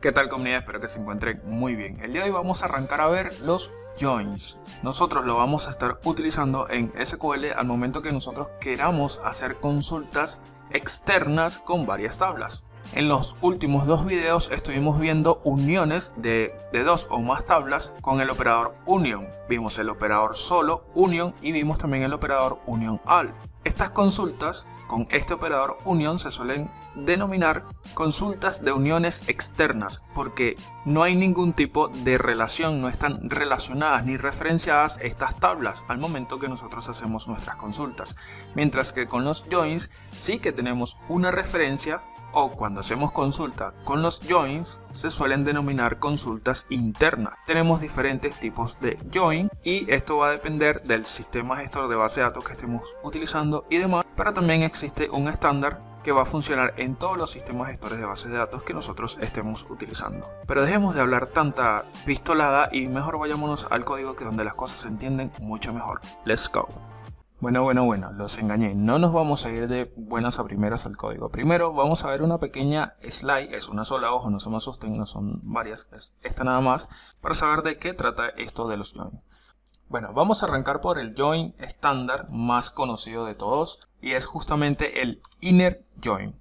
¿Qué tal comunidad? Espero que se encuentren muy bien. El día de hoy vamos a arrancar a ver los joins. Nosotros lo vamos a estar utilizando en SQL al momento que nosotros queramos hacer consultas externas con varias tablas. En los últimos dos videos estuvimos viendo uniones de, de, dos o más tablas con el operador union. Vimos el operador solo union y vimos también el operador union all. Estas consultas con este operador unión se suelen denominar consultas de uniones externas porque no hay ningún tipo de relación, no están relacionadas ni referenciadas estas tablas al momento que nosotros hacemos nuestras consultas. Mientras que con los joins sí que tenemos una referencia o cuando hacemos consulta con los joins se suelen denominar consultas internas. Tenemos diferentes tipos de join y esto va a depender del sistema gestor de base de datos que estemos utilizando y demás, para también existe un estándar que va a funcionar en todos los sistemas gestores de bases de datos que nosotros estemos utilizando. Pero dejemos de hablar tanta pistolada y mejor vayámonos al código que donde las cosas se entienden mucho mejor. Let's go. Bueno, bueno, bueno, los engañé. No nos vamos a ir de buenas a primeras al código. Primero vamos a ver una pequeña slide, es una sola, ojo, no se me asusten, no son varias, es esta nada más, para saber de qué trata esto de los joins. Bueno, vamos a arrancar por el join estándar más conocido de todos y es justamente el inner join.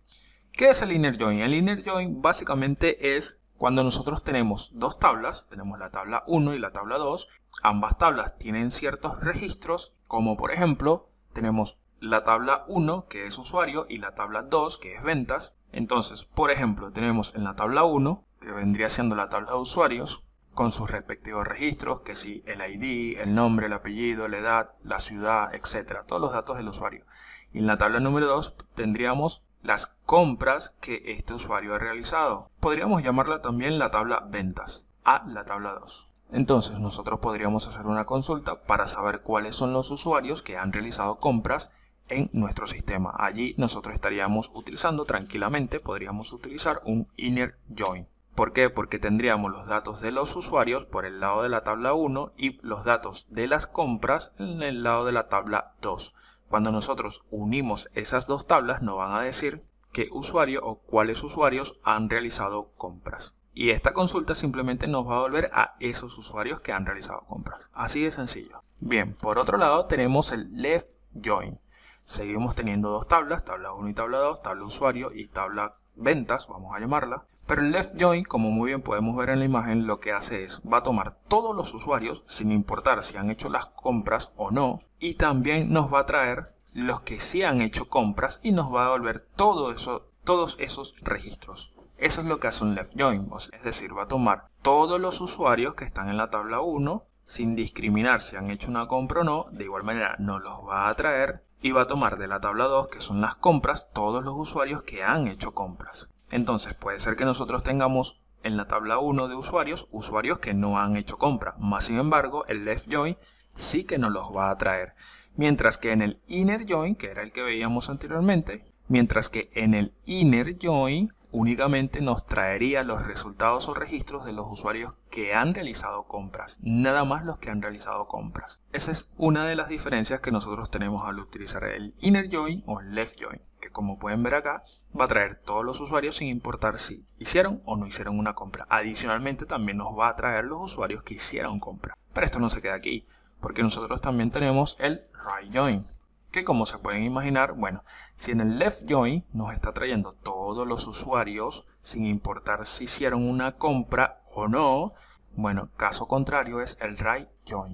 ¿Qué es el inner join? El inner join básicamente es cuando nosotros tenemos dos tablas, tenemos la tabla 1 y la tabla 2, ambas tablas tienen ciertos registros, como por ejemplo, tenemos la tabla 1 que es usuario y la tabla 2 que es ventas. Entonces, por ejemplo, tenemos en la tabla 1, que vendría siendo la tabla de usuarios, con sus respectivos registros, que si el ID, el nombre, el apellido, la edad, la ciudad, etcétera, todos los datos del usuario. Y en la tabla número 2 tendríamos las compras que este usuario ha realizado. Podríamos llamarla también la tabla ventas, a la tabla 2. Entonces nosotros podríamos hacer una consulta para saber cuáles son los usuarios que han realizado compras en nuestro sistema. Allí nosotros estaríamos utilizando tranquilamente, podríamos utilizar un inner join. ¿Por qué? Porque tendríamos los datos de los usuarios por el lado de la tabla 1 y los datos de las compras en el lado de la tabla 2. Cuando nosotros unimos esas dos tablas nos van a decir qué usuario o cuáles usuarios han realizado compras. Y esta consulta simplemente nos va a volver a esos usuarios que han realizado compras. Así de sencillo. Bien, por otro lado tenemos el left join. Seguimos teniendo dos tablas, tabla 1 y tabla 2, tabla usuario y tabla ventas, vamos a llamarla. Pero el left join, como muy bien podemos ver en la imagen, lo que hace es, va a tomar todos los usuarios, sin importar si han hecho las compras o no, y también nos va a traer los que sí han hecho compras y nos va a devolver todos esos registros. Eso es lo que hace un left join, es decir, va a tomar todos los usuarios que están en la tabla 1, sin discriminar si han hecho una compra o no, de igual manera nos los va a traer y va a tomar de la tabla 2, que son las compras, todos los usuarios que han hecho compras. Entonces puede ser que nosotros tengamos en la tabla 1 de usuarios, usuarios que no han hecho compra. Más sin embargo, el left join sí que nos los va a traer. Mientras que en el inner join, que era el que veíamos anteriormente, mientras que en el inner join únicamente nos traería los resultados o registros de los usuarios que han realizado compras, nada más los que han realizado compras. Esa es una de las diferencias que nosotros tenemos al utilizar el inner join o left join, que como pueden ver acá va a traer todos los usuarios sin importar si hicieron o no hicieron una compra. Adicionalmente también nos va a traer los usuarios que hicieron compra. Pero esto no se queda aquí, porque nosotros también tenemos el right join, que como se pueden imaginar, bueno, si en el left join nos está trayendo todos los usuarios, sin importar si hicieron una compra o no, bueno, caso contrario es el right join,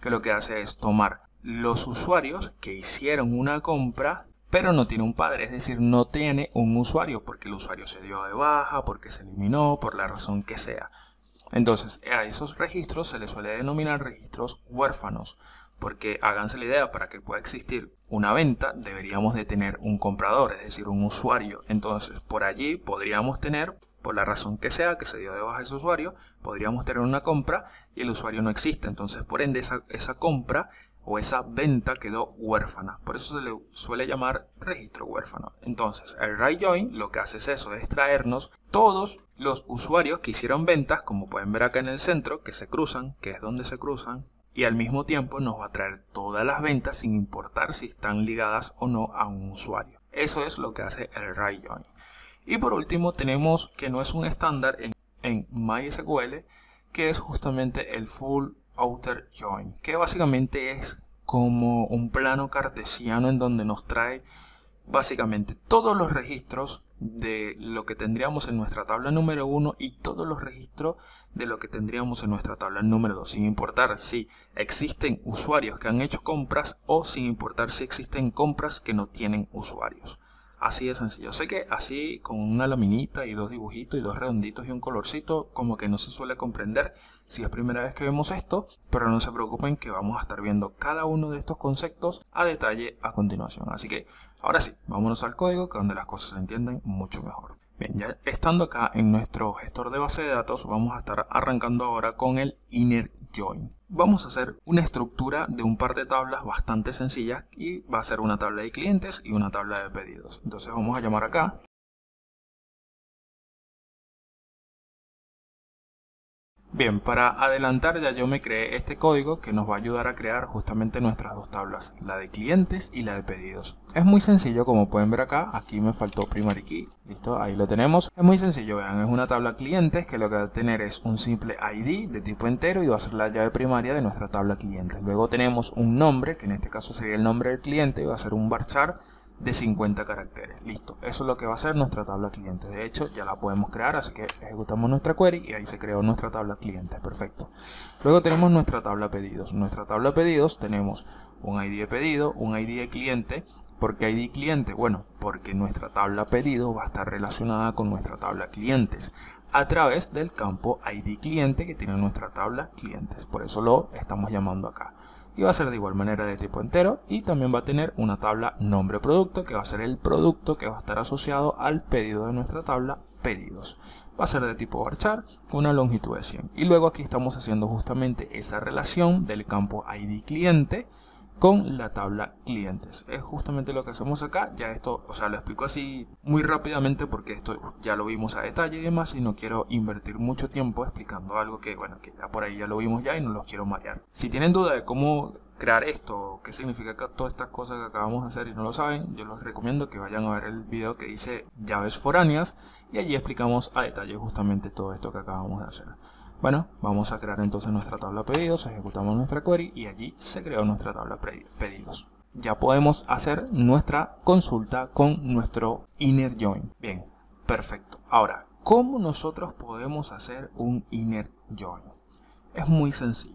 que lo que hace es tomar los usuarios que hicieron una compra, pero no tiene un padre, es decir, no tiene un usuario, porque el usuario se dio de baja, porque se eliminó, por la razón que sea. Entonces, eh, a esos registros se les suele denominar registros huérfanos, porque háganse la idea, para que pueda existir una venta deberíamos de tener un comprador, es decir, un usuario. Entonces, por allí podríamos tener, por la razón que sea que se dio de baja ese usuario, podríamos tener una compra y el usuario no existe. Entonces, por ende, esa, esa compra o esa venta quedó huérfana. Por eso se le suele llamar registro huérfano. Entonces, el right join lo que hace es eso, es traernos todos los usuarios que hicieron ventas, como pueden ver acá en el centro, que se cruzan, que es donde se cruzan, y al mismo tiempo nos va a traer todas las ventas sin importar si están ligadas o no a un usuario. Eso es lo que hace el right join. Y por último tenemos que no es un estándar en, en MySQL, que es justamente el full outer join, que básicamente es como un plano cartesiano en donde nos trae básicamente todos los registros de lo que tendríamos en nuestra tabla número 1 y todos los registros de lo que tendríamos en nuestra tabla número 2, sin importar si existen usuarios que han hecho compras o sin importar si existen compras que no tienen usuarios. Así de sencillo. Sé que así, con una laminita y dos dibujitos y dos redonditos y un colorcito, como que no se suele comprender si es primera vez que vemos esto, pero no se preocupen que vamos a estar viendo cada uno de estos conceptos a detalle a continuación. Así que, ahora sí, vámonos al código, que donde las cosas se entienden mucho mejor. Bien, ya estando acá en nuestro gestor de base de datos, vamos a estar arrancando ahora con el inner join. Vamos a hacer una estructura de un par de tablas bastante sencillas y va a ser una tabla de clientes y una tabla de pedidos. Entonces vamos a llamar acá Bien, para adelantar ya yo me creé este código que nos va a ayudar a crear justamente nuestras dos tablas, la de clientes y la de pedidos. Es muy sencillo como pueden ver acá, aquí me faltó primary key, listo, ahí lo tenemos. Es muy sencillo, vean, es una tabla clientes que lo que va a tener es un simple ID de tipo entero y va a ser la llave primaria de nuestra tabla clientes. Luego tenemos un nombre, que en este caso sería el nombre del cliente, va a ser un varchar de 50 caracteres. Listo, eso es lo que va a ser nuestra tabla cliente, De hecho, ya la podemos crear, así que ejecutamos nuestra query y ahí se creó nuestra tabla clientes. Perfecto. Luego tenemos nuestra tabla pedidos. Nuestra tabla pedidos tenemos un ID de pedido, un ID de cliente. ¿Por qué ID cliente? Bueno, porque nuestra tabla pedido va a estar relacionada con nuestra tabla clientes a través del campo ID cliente que tiene nuestra tabla clientes. Por eso lo estamos llamando acá y va a ser de igual manera de tipo entero y también va a tener una tabla nombre producto que va a ser el producto que va a estar asociado al pedido de nuestra tabla pedidos. Va a ser de tipo varchar con una longitud de 100. Y luego aquí estamos haciendo justamente esa relación del campo ID cliente con la tabla clientes. Es justamente lo que hacemos acá. Ya esto, o sea, lo explico así muy rápidamente porque esto ya lo vimos a detalle y demás y no quiero invertir mucho tiempo explicando algo que, bueno, que ya por ahí ya lo vimos ya y no los quiero marear. Si tienen duda de cómo crear esto, qué significa que todas estas cosas que acabamos de hacer y no lo saben, yo les recomiendo que vayan a ver el video que dice llaves foráneas y allí explicamos a detalle justamente todo esto que acabamos de hacer. Bueno, vamos a crear entonces nuestra tabla pedidos, ejecutamos nuestra query y allí se creó nuestra tabla pedidos. Ya podemos hacer nuestra consulta con nuestro inner join. Bien, perfecto. Ahora, ¿cómo nosotros podemos hacer un inner join? Es muy sencillo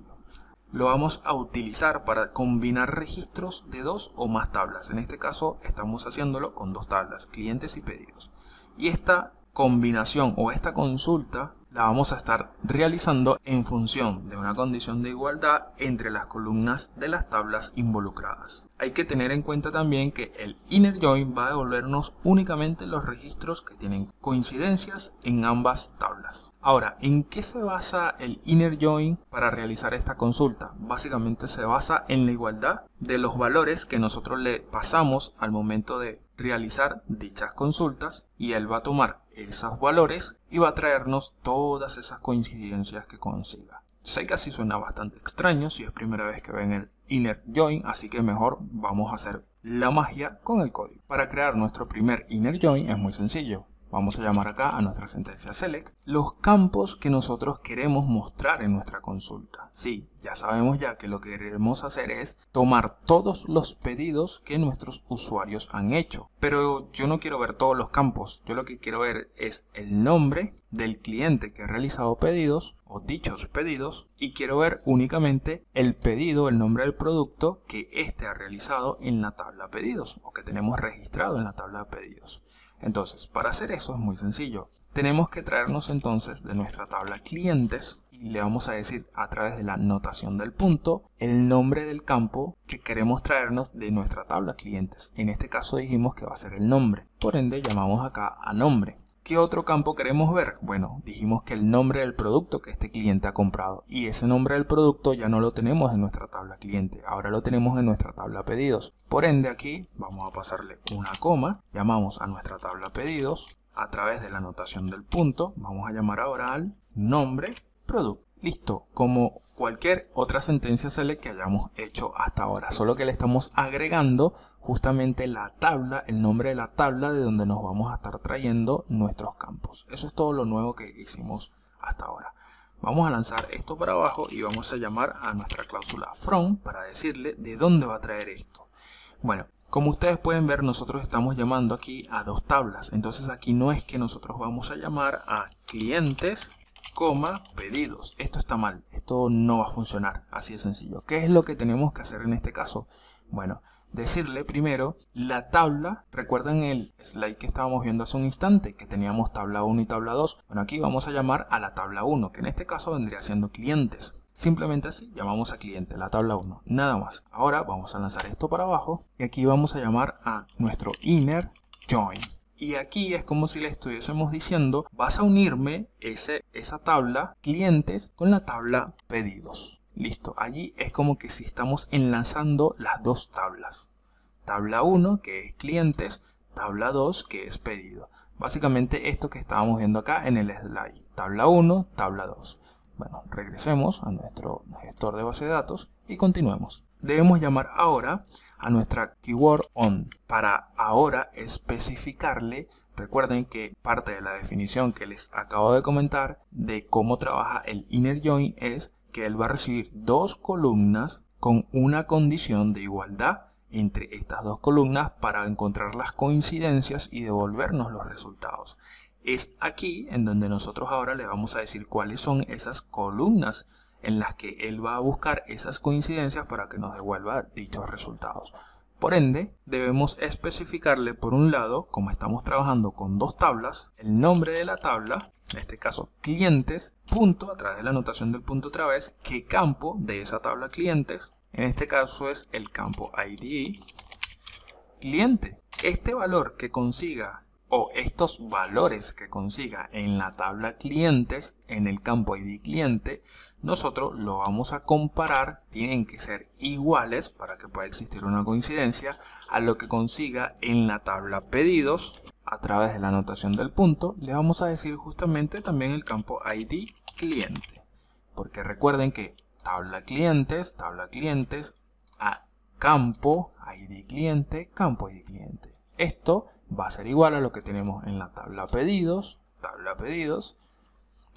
lo vamos a utilizar para combinar registros de dos o más tablas. En este caso estamos haciéndolo con dos tablas, clientes y pedidos. Y esta combinación o esta consulta la vamos a estar realizando en función de una condición de igualdad entre las columnas de las tablas involucradas. Hay que tener en cuenta también que el inner join va a devolvernos únicamente los registros que tienen coincidencias en ambas tablas. Ahora, ¿en qué se basa el inner join para realizar esta consulta? Básicamente se basa en la igualdad de los valores que nosotros le pasamos al momento de realizar dichas consultas y él va a tomar esos valores y va a traernos todas esas coincidencias que consiga. Sé que así suena bastante extraño si es primera vez que ven el inner join, así que mejor vamos a hacer la magia con el código. Para crear nuestro primer inner join es muy sencillo vamos a llamar acá a nuestra sentencia select, los campos que nosotros queremos mostrar en nuestra consulta. Sí, ya sabemos ya que lo que queremos hacer es tomar todos los pedidos que nuestros usuarios han hecho. Pero yo no quiero ver todos los campos, yo lo que quiero ver es el nombre del cliente que ha realizado pedidos, o dichos pedidos y quiero ver únicamente el pedido, el nombre del producto que éste ha realizado en la tabla pedidos o que tenemos registrado en la tabla de pedidos. Entonces, para hacer eso es muy sencillo. Tenemos que traernos entonces de nuestra tabla clientes y le vamos a decir a través de la notación del punto el nombre del campo que queremos traernos de nuestra tabla clientes. En este caso dijimos que va a ser el nombre, por ende llamamos acá a nombre. ¿Qué otro campo queremos ver? Bueno, dijimos que el nombre del producto que este cliente ha comprado y ese nombre del producto ya no lo tenemos en nuestra tabla cliente, ahora lo tenemos en nuestra tabla pedidos. Por ende aquí vamos a pasarle una coma, llamamos a nuestra tabla pedidos a través de la anotación del punto, vamos a llamar ahora al nombre producto. Listo, como cualquier otra sentencia select que hayamos hecho hasta ahora. Solo que le estamos agregando justamente la tabla, el nombre de la tabla de donde nos vamos a estar trayendo nuestros campos. Eso es todo lo nuevo que hicimos hasta ahora. Vamos a lanzar esto para abajo y vamos a llamar a nuestra cláusula from para decirle de dónde va a traer esto. Bueno, como ustedes pueden ver, nosotros estamos llamando aquí a dos tablas. Entonces aquí no es que nosotros vamos a llamar a clientes coma, pedidos. Esto está mal, esto no va a funcionar, así de sencillo. ¿Qué es lo que tenemos que hacer en este caso? Bueno, decirle primero la tabla, recuerden el slide que estábamos viendo hace un instante, que teníamos tabla 1 y tabla 2. Bueno, aquí vamos a llamar a la tabla 1, que en este caso vendría siendo clientes. Simplemente así llamamos a cliente, la tabla 1, nada más. Ahora vamos a lanzar esto para abajo y aquí vamos a llamar a nuestro inner join. Y aquí es como si le estuviésemos diciendo, vas a unirme ese, esa tabla clientes con la tabla pedidos. Listo, allí es como que si estamos enlazando las dos tablas. Tabla 1 que es clientes, tabla 2 que es pedido. Básicamente esto que estábamos viendo acá en el slide. Tabla 1, tabla 2. Bueno, regresemos a nuestro gestor de base de datos y continuemos. Debemos llamar ahora a nuestra keyword on. Para ahora especificarle, recuerden que parte de la definición que les acabo de comentar de cómo trabaja el inner join es que él va a recibir dos columnas con una condición de igualdad entre estas dos columnas para encontrar las coincidencias y devolvernos los resultados. Es aquí en donde nosotros ahora le vamos a decir cuáles son esas columnas en las que él va a buscar esas coincidencias para que nos devuelva dichos resultados. Por ende, debemos especificarle por un lado, como estamos trabajando con dos tablas, el nombre de la tabla, en este caso clientes, punto, a través de la anotación del punto otra vez, qué campo de esa tabla clientes, en este caso es el campo ID cliente. Este valor que consiga o estos valores que consiga en la tabla clientes, en el campo ID cliente, nosotros lo vamos a comparar, tienen que ser iguales para que pueda existir una coincidencia, a lo que consiga en la tabla pedidos, a través de la anotación del punto, le vamos a decir justamente también el campo ID cliente. Porque recuerden que tabla clientes, tabla clientes, a campo ID cliente, campo ID cliente. Esto va a ser igual a lo que tenemos en la tabla pedidos, tabla pedidos,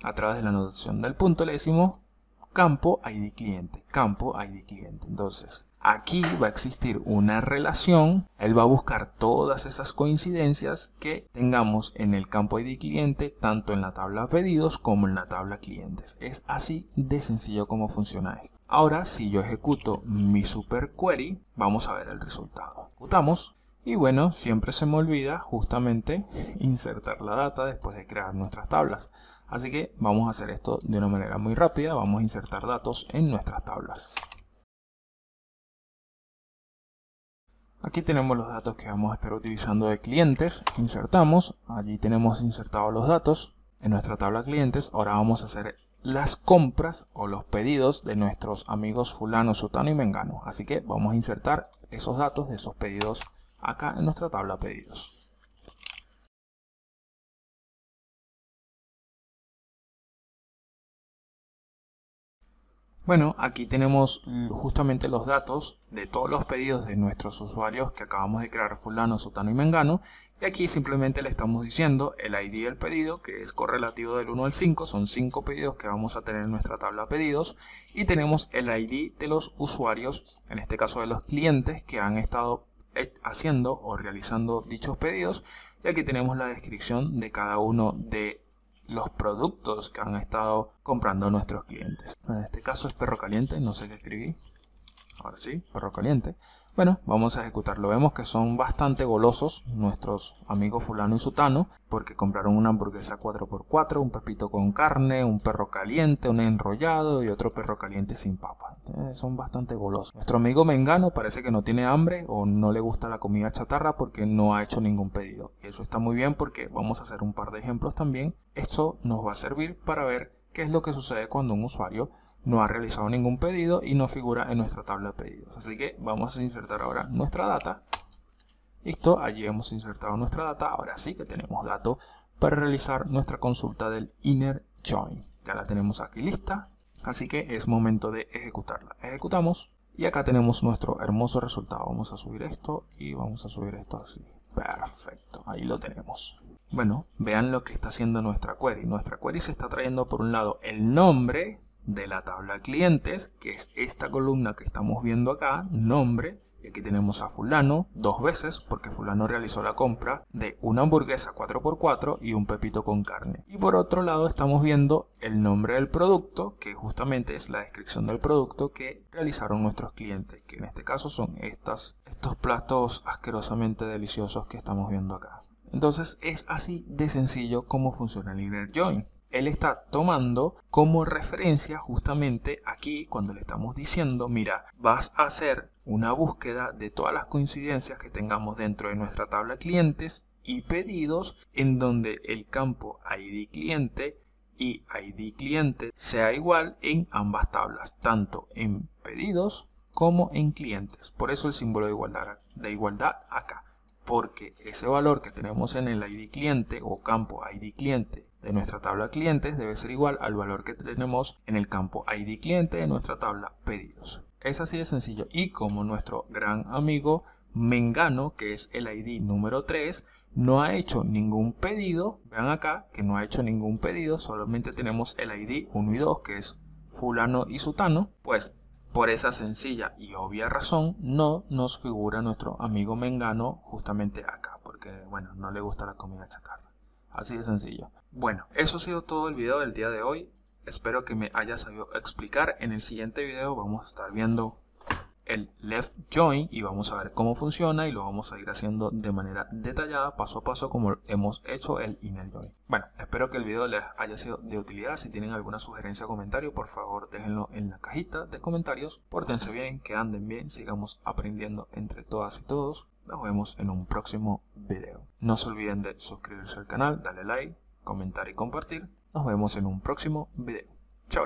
a través de la notación del punto le decimos campo ID cliente, campo ID cliente. Entonces, aquí va a existir una relación, él va a buscar todas esas coincidencias que tengamos en el campo ID cliente, tanto en la tabla pedidos como en la tabla clientes. Es así de sencillo como funciona esto. Ahora, si yo ejecuto mi super query, vamos a ver el resultado. Ejecutamos y bueno, siempre se me olvida justamente insertar la data después de crear nuestras tablas. Así que vamos a hacer esto de una manera muy rápida, vamos a insertar datos en nuestras tablas. Aquí tenemos los datos que vamos a estar utilizando de clientes, insertamos, allí tenemos insertados los datos en nuestra tabla clientes, ahora vamos a hacer las compras o los pedidos de nuestros amigos fulano, sutano y mengano. Así que vamos a insertar esos datos de esos pedidos acá en nuestra tabla pedidos. Bueno, aquí tenemos justamente los datos de todos los pedidos de nuestros usuarios que acabamos de crear fulano, sotano y mengano. Y aquí simplemente le estamos diciendo el ID del pedido, que es correlativo del 1 al 5. Son 5 pedidos que vamos a tener en nuestra tabla pedidos. Y tenemos el ID de los usuarios, en este caso de los clientes, que han estado haciendo o realizando dichos pedidos. Y aquí tenemos la descripción de cada uno de los productos que han estado comprando nuestros clientes. En este caso es perro caliente, no sé qué escribí, Ahora sí, perro caliente. Bueno, vamos a ejecutarlo. Vemos que son bastante golosos nuestros amigos fulano y sutano porque compraron una hamburguesa 4x4, un pepito con carne, un perro caliente, un enrollado y otro perro caliente sin papa. Eh, son bastante golosos. Nuestro amigo Mengano parece que no tiene hambre o no le gusta la comida chatarra porque no ha hecho ningún pedido. Y eso está muy bien porque vamos a hacer un par de ejemplos también. Esto nos va a servir para ver qué es lo que sucede cuando un usuario no ha realizado ningún pedido y no figura en nuestra tabla de pedidos. Así que vamos a insertar ahora nuestra data. Listo, allí hemos insertado nuestra data. Ahora sí que tenemos dato para realizar nuestra consulta del inner join. Ya la tenemos aquí lista, así que es momento de ejecutarla. Ejecutamos y acá tenemos nuestro hermoso resultado. Vamos a subir esto y vamos a subir esto así. Perfecto, ahí lo tenemos. Bueno, vean lo que está haciendo nuestra query. Nuestra query se está trayendo por un lado el nombre de la tabla clientes, que es esta columna que estamos viendo acá, nombre, y aquí tenemos a fulano dos veces porque fulano realizó la compra de una hamburguesa 4x4 y un pepito con carne. Y por otro lado estamos viendo el nombre del producto, que justamente es la descripción del producto que realizaron nuestros clientes, que en este caso son estas, estos platos asquerosamente deliciosos que estamos viendo acá. Entonces es así de sencillo como funciona el Inner Join él está tomando como referencia justamente aquí cuando le estamos diciendo, mira, vas a hacer una búsqueda de todas las coincidencias que tengamos dentro de nuestra tabla clientes y pedidos en donde el campo ID cliente y ID cliente sea igual en ambas tablas, tanto en pedidos como en clientes. Por eso el símbolo de igualdad, de igualdad acá, porque ese valor que tenemos en el ID cliente o campo ID cliente de nuestra tabla clientes debe ser igual al valor que tenemos en el campo ID cliente de nuestra tabla pedidos. Es así de sencillo y como nuestro gran amigo Mengano, que es el ID número 3, no ha hecho ningún pedido, vean acá que no ha hecho ningún pedido, solamente tenemos el ID 1 y 2 que es fulano y sutano, pues por esa sencilla y obvia razón no nos figura nuestro amigo Mengano justamente acá, porque bueno, no le gusta la comida chatarra. Así de sencillo. Bueno, eso ha sido todo el video del día de hoy. Espero que me haya sabido explicar. En el siguiente video vamos a estar viendo el left join y vamos a ver cómo funciona y lo vamos a ir haciendo de manera detallada paso a paso como hemos hecho el inner join. Bueno, espero que el video les haya sido de utilidad. Si tienen alguna sugerencia o comentario, por favor déjenlo en la cajita de comentarios. Pórtense bien, que anden bien, sigamos aprendiendo entre todas y todos. Nos vemos en un próximo video. No se olviden de suscribirse al canal, darle like, comentar y compartir. Nos vemos en un próximo video. Chao,